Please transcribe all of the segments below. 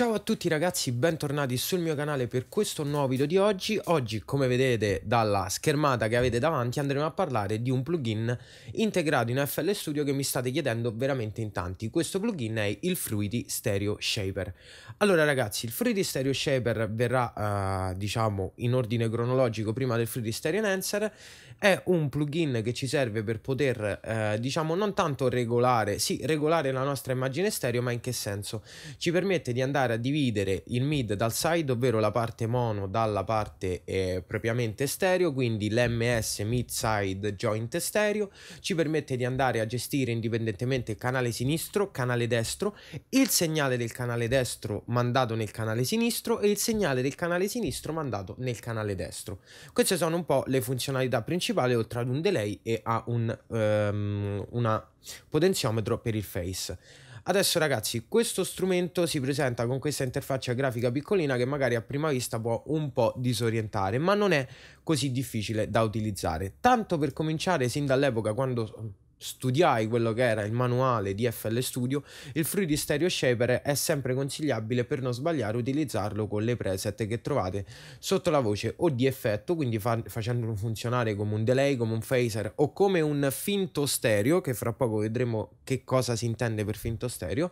Ciao a tutti ragazzi, bentornati sul mio canale per questo nuovo video di oggi. Oggi, come vedete dalla schermata che avete davanti, andremo a parlare di un plugin integrato in FL Studio che mi state chiedendo veramente in tanti. Questo plugin è il Fruity Stereo Shaper. Allora ragazzi, il Fruity Stereo Shaper verrà, eh, diciamo, in ordine cronologico prima del Fruity Stereo Enhancer. È un plugin che ci serve per poter, eh, diciamo, non tanto regolare, sì, regolare la nostra immagine stereo, ma in che senso? Ci permette di andare andare a dividere il mid dal side, ovvero la parte mono dalla parte eh, propriamente stereo, quindi l'MS mid side joint stereo, ci permette di andare a gestire indipendentemente il canale sinistro, canale destro, il segnale del canale destro mandato nel canale sinistro e il segnale del canale sinistro mandato nel canale destro. Queste sono un po' le funzionalità principali oltre ad un delay e a un, um, una potenziometro per il face. Adesso ragazzi, questo strumento si presenta con questa interfaccia grafica piccolina che magari a prima vista può un po' disorientare, ma non è così difficile da utilizzare. Tanto per cominciare sin dall'epoca quando studiai quello che era il manuale di FL Studio, il Fruity Stereo Shaper è sempre consigliabile per non sbagliare utilizzarlo con le preset che trovate sotto la voce o di effetto, quindi fa- facendolo funzionare come un delay, come un phaser o come un finto stereo, che fra poco vedremo che cosa si intende per finto stereo,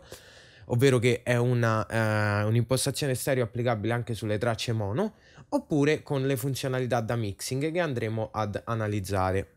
ovvero che è una, eh, un'impostazione stereo applicabile anche sulle tracce mono, oppure con le funzionalità da mixing che andremo ad analizzare.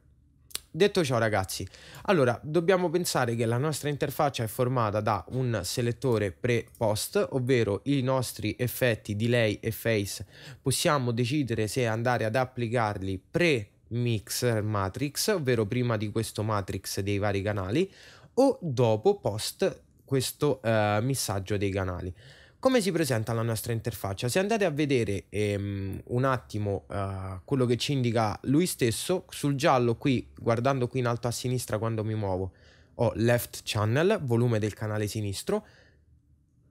Detto ciò ragazzi, allora dobbiamo pensare che la nostra interfaccia è formata da un selettore pre-post, ovvero i nostri effetti delay e face possiamo decidere se andare ad applicarli pre mix matrix, ovvero prima di questo matrix dei vari canali, o dopo post questo eh, missaggio dei canali. Come si presenta la nostra interfaccia? Se andate a vedere ehm, un attimo eh, quello che ci indica lui stesso, sul giallo qui, guardando qui in alto a sinistra quando mi muovo, ho left channel, volume del canale sinistro,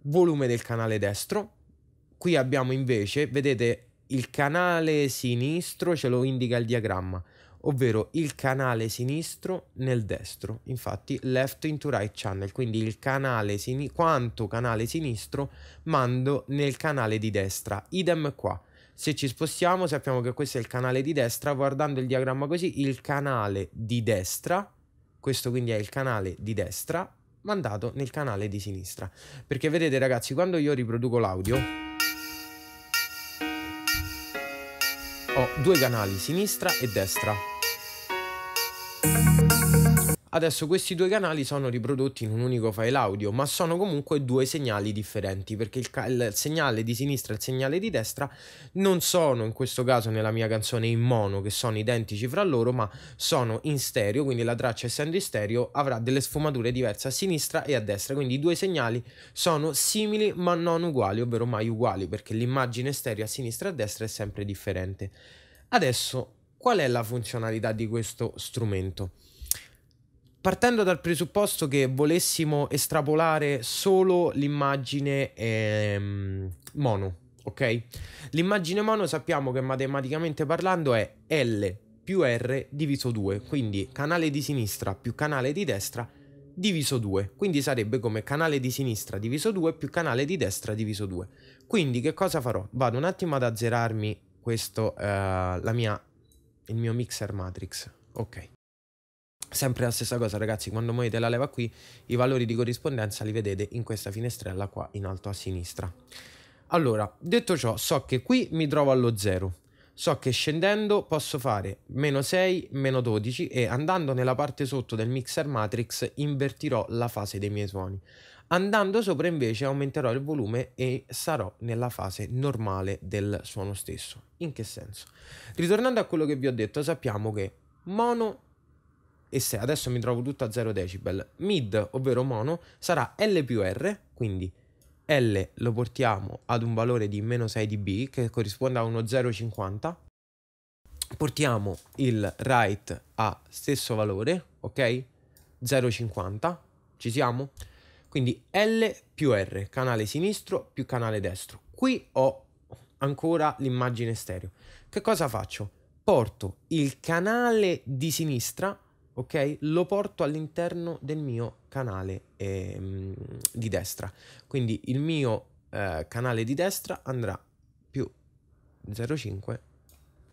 volume del canale destro. Qui abbiamo invece, vedete, il canale sinistro ce lo indica il diagramma ovvero il canale sinistro nel destro, infatti left into right channel, quindi il canale sin- quanto canale sinistro mando nel canale di destra, idem qua. Se ci spostiamo sappiamo che questo è il canale di destra, guardando il diagramma così, il canale di destra, questo quindi è il canale di destra, mandato nel canale di sinistra. Perché vedete ragazzi, quando io riproduco l'audio... ho due canali, sinistra e destra. Adesso questi due canali sono riprodotti in un unico file audio, ma sono comunque due segnali differenti, perché il, il, segnale di sinistra e il segnale di destra non sono, in questo caso nella mia canzone, in mono, che sono identici fra loro, ma sono in stereo, quindi la traccia essendo in stereo avrà delle sfumature diverse a sinistra e a destra, quindi i due segnali sono simili ma non uguali, ovvero mai uguali, perché l'immagine stereo a sinistra e a destra è sempre differente. Adesso, qual è la funzionalità di questo strumento? partendo dal presupposto che volessimo estrapolare solo l'immagine ehm, mono, ok? L'immagine mono sappiamo che matematicamente parlando è L più R diviso 2, quindi canale di sinistra più canale di destra diviso 2, quindi sarebbe come canale di sinistra diviso 2 più canale di destra diviso 2. Quindi che cosa farò? Vado un attimo ad azzerarmi questo, uh, la mia, il mio mixer matrix, ok. Sempre la stessa cosa ragazzi, quando muovete la leva qui, i valori di corrispondenza li vedete in questa finestrella qua in alto a sinistra. Allora, detto ciò, so che qui mi trovo allo 0. So che scendendo posso fare meno 6, meno 12 e andando nella parte sotto del mixer matrix invertirò la fase dei miei suoni. Andando sopra invece aumenterò il volume e sarò nella fase normale del suono stesso. In che senso? Ritornando a quello che vi ho detto, sappiamo che mono e se adesso mi trovo tutto a 0 decibel, mid, ovvero mono, sarà L più R, quindi L lo portiamo ad un valore di meno 6 dB che corrisponde a uno 0,50, portiamo il right a stesso valore, ok? 0,50, ci siamo? Quindi L più R, canale sinistro più canale destro. Qui ho ancora l'immagine stereo. Che cosa faccio? Porto il canale di sinistra ok? Lo porto all'interno del mio canale eh, di destra. Quindi il mio eh, canale di destra andrà più 0,5,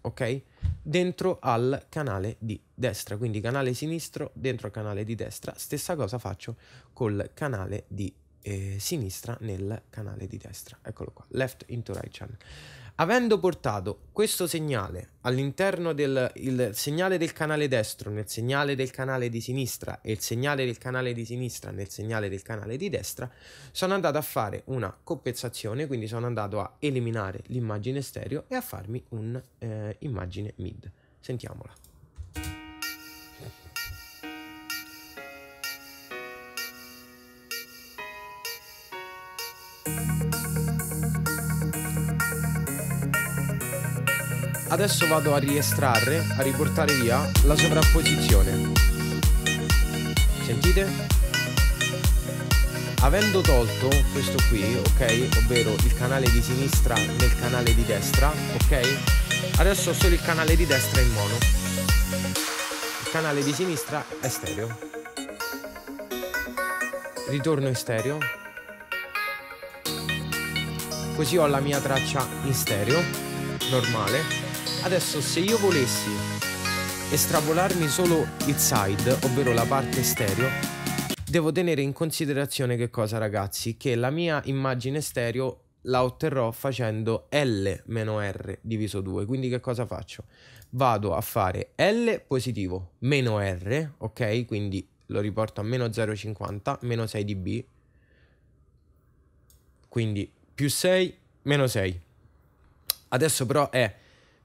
ok? Dentro al canale di destra, quindi canale sinistro dentro al canale di destra. Stessa cosa faccio col canale di eh, sinistra nel canale di destra. Eccolo qua, left into right channel. Avendo portato questo segnale all'interno del segnale del canale destro nel segnale del canale di sinistra e il segnale del canale di sinistra nel segnale del canale di destra, sono andato a fare una compensazione, quindi sono andato a eliminare l'immagine stereo e a farmi un'immagine eh, mid. Sentiamola. Adesso vado a riestrarre, a riportare via la sovrapposizione. Sentite? Avendo tolto questo qui, ok? Ovvero il canale di sinistra nel canale di destra, ok? Adesso ho solo il canale di destra in mono. Il canale di sinistra è stereo. Ritorno in stereo. Così ho la mia traccia in stereo normale Adesso se io volessi estrapolarmi solo il side, ovvero la parte stereo, devo tenere in considerazione che cosa ragazzi? Che la mia immagine stereo la otterrò facendo L-R diviso 2. Quindi che cosa faccio? Vado a fare L positivo meno R, ok? Quindi lo riporto a meno 0,50, meno 6 dB. Quindi più 6, meno 6. Adesso però è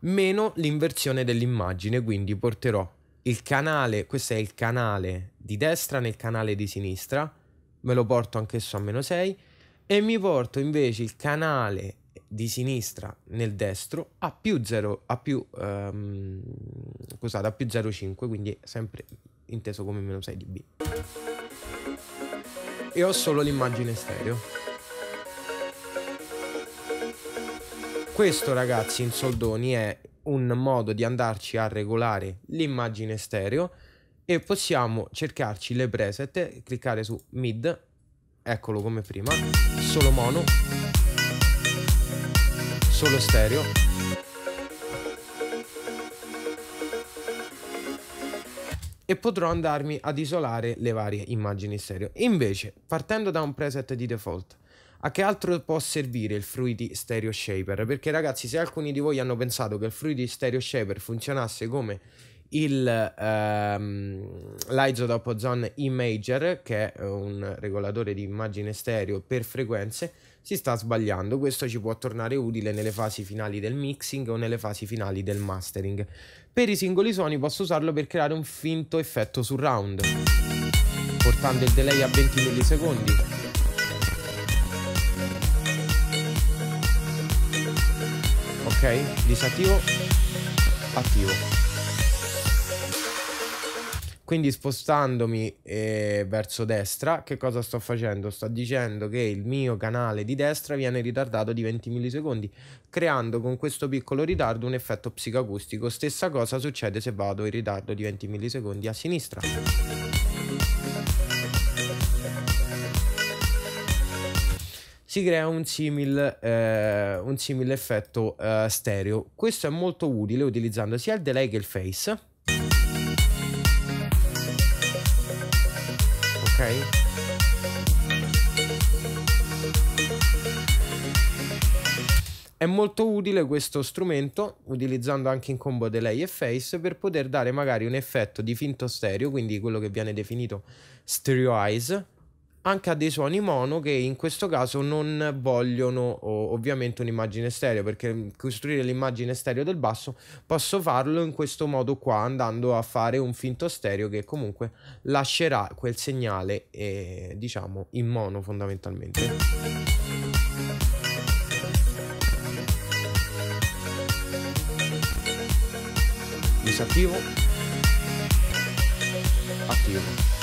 meno l'inversione dell'immagine, quindi porterò il canale, questo è il canale di destra nel canale di sinistra, me lo porto anch'esso a meno 6 e mi porto invece il canale di sinistra nel destro a più 0 a più um, scusate a più 0,5 quindi sempre inteso come meno 6 dB e ho solo l'immagine stereo Questo ragazzi in soldoni è un modo di andarci a regolare l'immagine stereo e possiamo cercarci le preset, cliccare su mid, eccolo come prima, solo mono, solo stereo. E potrò andarmi ad isolare le varie immagini stereo. Invece, partendo da un preset di default, a che altro può servire il Fruity Stereo Shaper? Perché ragazzi, se alcuni di voi hanno pensato che il Fruity Stereo Shaper funzionasse come il ehm, l'Isodop Ozone Imager, che è un regolatore di immagine stereo per frequenze, si sta sbagliando. Questo ci può tornare utile nelle fasi finali del mixing o nelle fasi finali del mastering. Per i singoli suoni posso usarlo per creare un finto effetto surround, portando il delay a 20 millisecondi Disattivo, attivo. Quindi spostandomi eh, verso destra, che cosa sto facendo? Sto dicendo che il mio canale di destra viene ritardato di 20 millisecondi, creando con questo piccolo ritardo un effetto psicoacustico. Stessa cosa succede se vado in ritardo di 20 millisecondi a sinistra. si crea un simile eh, un simil effetto eh, stereo. Questo è molto utile utilizzando sia il delay che il face. Ok? È molto utile questo strumento, utilizzando anche in combo delay e face, per poter dare magari un effetto di finto stereo, quindi quello che viene definito stereo eyes, anche a dei suoni mono che in questo caso non vogliono ovviamente un'immagine stereo perché costruire l'immagine stereo del basso posso farlo in questo modo qua andando a fare un finto stereo che comunque lascerà quel segnale eh, diciamo in mono fondamentalmente. Disattivo, attivo.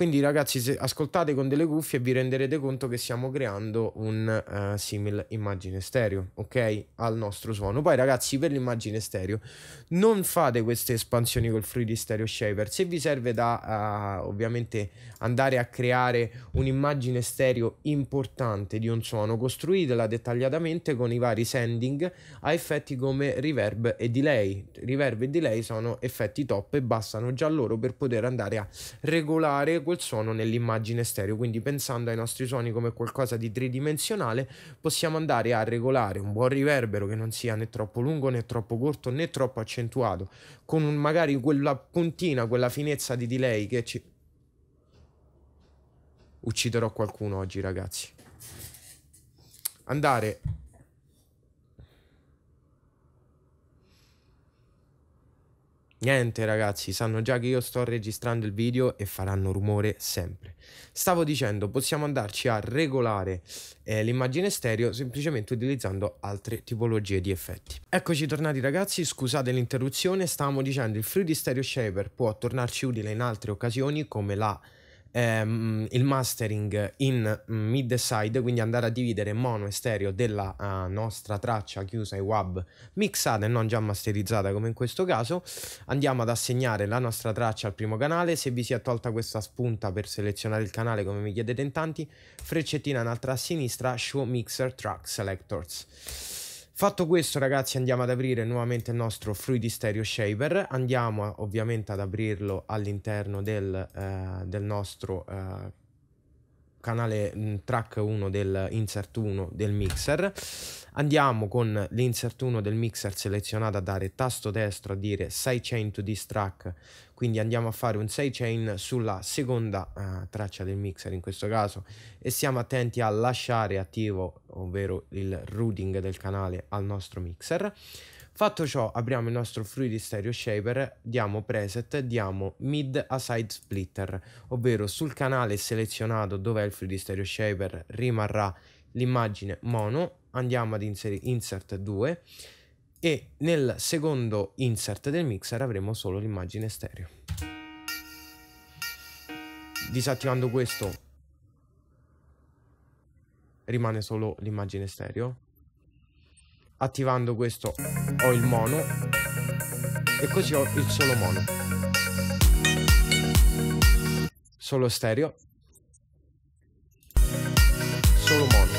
Quindi ragazzi se ascoltate con delle cuffie vi renderete conto che stiamo creando un uh, simile immagine stereo, ok? Al nostro suono. Poi ragazzi per l'immagine stereo non fate queste espansioni col Fruity Stereo Shaper. Se vi serve da uh, ovviamente andare a creare un'immagine stereo importante di un suono, costruitela dettagliatamente con i vari sending a effetti come reverb e delay. Reverb e delay sono effetti top e bastano già loro per poter andare a regolare quel suono nell'immagine stereo, quindi pensando ai nostri suoni come qualcosa di tridimensionale possiamo andare a regolare un buon riverbero che non sia né troppo lungo né troppo corto né troppo accentuato, con un, magari quella puntina, quella finezza di delay che ci... Ucciderò qualcuno oggi ragazzi. Andare Niente ragazzi, sanno già che io sto registrando il video e faranno rumore sempre. Stavo dicendo, possiamo andarci a regolare eh, l'immagine stereo semplicemente utilizzando altre tipologie di effetti. Eccoci tornati ragazzi, scusate l'interruzione, stavamo dicendo il 3D Stereo Shaper può tornarci utile in altre occasioni come la ehm, il mastering in mid side, quindi andare a dividere mono e stereo della uh, nostra traccia chiusa e WAB mixata e non già masterizzata come in questo caso. Andiamo ad assegnare la nostra traccia al primo canale, se vi sia tolta questa spunta per selezionare il canale come mi chiedete in tanti, freccettina in alto a sinistra, show mixer track selectors. Fatto questo ragazzi andiamo ad aprire nuovamente il nostro Fruity Stereo Shaper, andiamo ovviamente ad aprirlo all'interno del, eh, del, nostro eh, canale mm, track 1 del insert 1 del mixer andiamo con l'insert 1 del mixer selezionato a dare tasto destro a dire 6 chain to this track quindi andiamo a fare un 6 chain sulla seconda uh, traccia del mixer in questo caso e siamo attenti a lasciare attivo ovvero il routing del canale al nostro mixer Fatto ciò, apriamo il nostro Fruity Stereo Shaper, diamo preset, diamo mid a side splitter, ovvero sul canale selezionato dove è il Fruity Stereo Shaper rimarrà l'immagine mono, andiamo ad inserire insert 2 e nel secondo insert del mixer avremo solo l'immagine stereo. Disattivando questo rimane solo l'immagine stereo attivando questo ho il mono e così ho il solo mono solo stereo solo mono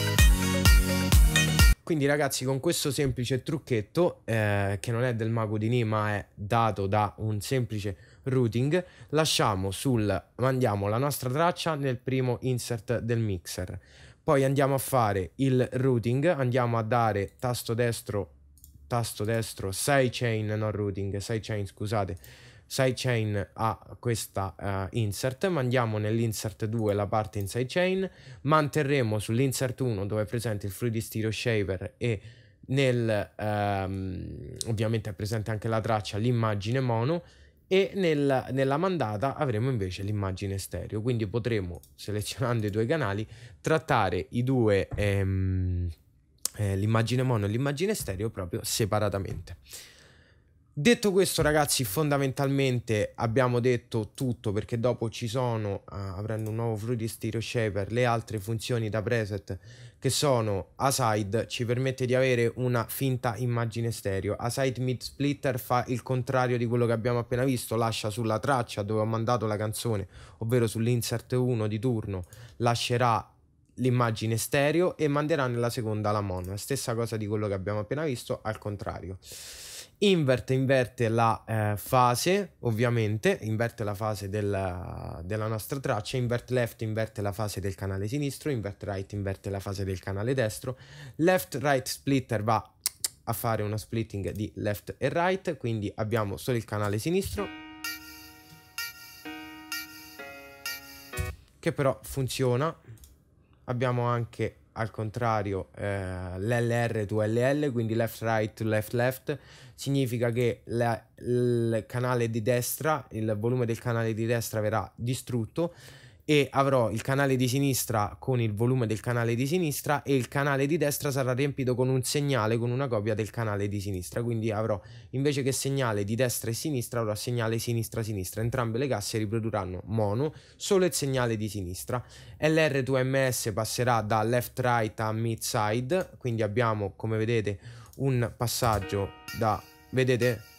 quindi ragazzi con questo semplice trucchetto eh, che non è del mago di Ni ma è dato da un semplice routing lasciamo sul, mandiamo la nostra traccia nel primo insert del mixer poi andiamo a fare il routing, andiamo a dare tasto destro, tasto destro, sidechain, non routing, sidechain scusate, sidechain a questa uh, insert, mandiamo nell'insert 2 la parte in sidechain, manterremo sull'insert 1 dove è presente il fluid stereo shaver e nel, um, ovviamente è presente anche la traccia, l'immagine mono, e nel, nella mandata avremo invece l'immagine stereo, quindi potremo, selezionando i due canali, trattare i due... Ehm, eh, l'immagine mono e l'immagine stereo proprio separatamente. Detto questo ragazzi fondamentalmente abbiamo detto tutto perché dopo ci sono, ah, avendo un nuovo Fruity Stereo Shaper, le altre funzioni da preset che sono Aside ci permette di avere una finta immagine stereo, Aside Mid Splitter fa il contrario di quello che abbiamo appena visto, lascia sulla traccia dove ho mandato la canzone, ovvero sull'insert 1 di turno, lascerà l'immagine stereo e manderà nella seconda la mono, stessa cosa di quello che abbiamo appena visto al contrario inverte, inverte la eh, fase, ovviamente, inverte la fase del, della nostra traccia, invert left inverte la fase del canale sinistro, invert right inverte la fase del canale destro, left right splitter va a fare uno splitting di left e right, quindi abbiamo solo il canale sinistro, che però funziona, abbiamo anche al contrario eh, l'LR to LL, quindi left right to left left, significa che la, il canale di destra, il volume del canale di destra verrà distrutto e avrò il canale di sinistra con il volume del canale di sinistra e il canale di destra sarà riempito con un segnale, con una copia del canale di sinistra. Quindi avrò invece che segnale di destra e sinistra, avrò segnale sinistra-sinistra. Entrambe le casse riprodurranno mono, solo il segnale di sinistra. LR2MS passerà da left-right a mid-side, quindi abbiamo come vedete un passaggio da... Vedete?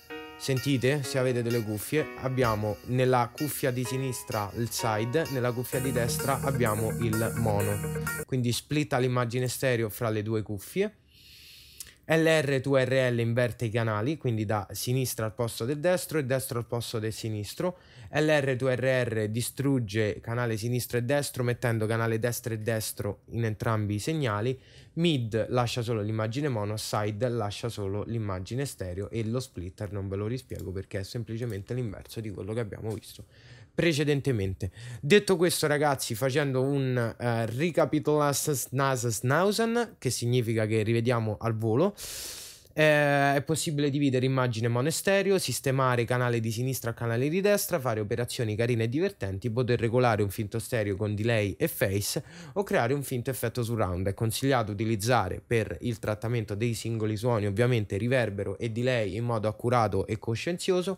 Sentite, se avete delle cuffie, abbiamo nella cuffia di sinistra il side, nella cuffia di destra abbiamo il mono. Quindi splitta l'immagine stereo fra le due cuffie LR2RL inverte i canali, quindi da sinistra al posto del destro e destro al posto del sinistro. LR2RR distrugge canale sinistro e destro mettendo canale destro e destro in entrambi i segnali. Mid lascia solo l'immagine mono, side lascia solo l'immagine stereo e lo splitter non ve lo rispiego perché è semplicemente l'inverso di quello che abbiamo visto precedentemente. Detto questo, ragazzi, facendo un uh, eh, ricapitolas nas snausen, che significa che rivediamo al volo. Eh, è possibile dividere immagine mono e stereo, sistemare canale di sinistra a canale di destra, fare operazioni carine e divertenti, poter regolare un finto stereo con delay e face o creare un finto effetto surround. È consigliato utilizzare per il trattamento dei singoli suoni ovviamente riverbero e delay in modo accurato e coscienzioso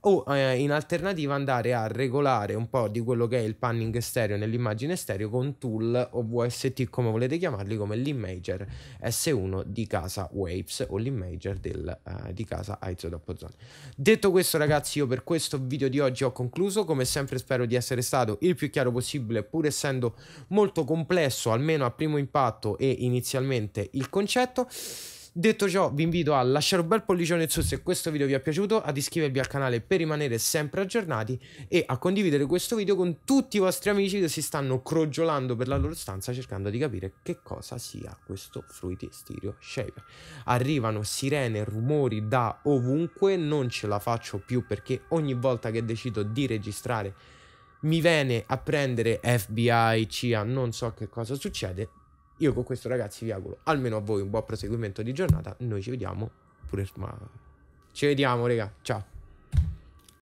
o eh, in alternativa andare a regolare un po' di quello che è il panning stereo nell'immagine stereo con tool o VST come volete chiamarli come l'imager S1 di casa Waves o l'imager in major del, uh, di casa Aizo da Pozzon. Detto questo ragazzi io per questo video di oggi ho concluso, come sempre spero di essere stato il più chiaro possibile pur essendo molto complesso almeno a primo impatto e inizialmente il concetto. Detto ciò, vi invito a lasciare un bel pollicione su se questo video vi è piaciuto, ad iscrivervi al canale per rimanere sempre aggiornati e a condividere questo video con tutti i vostri amici che si stanno crogiolando per la loro stanza cercando di capire che cosa sia questo Fruity Stereo Shaper. Arrivano sirene, rumori da ovunque, non ce la faccio più perché ogni volta che decido di registrare mi viene a prendere FBI, CIA, non so che cosa succede, io con questo ragazzi vi auguro almeno a voi un buon proseguimento di giornata. Noi ci vediamo pure ma... Ci vediamo, raga. Ciao.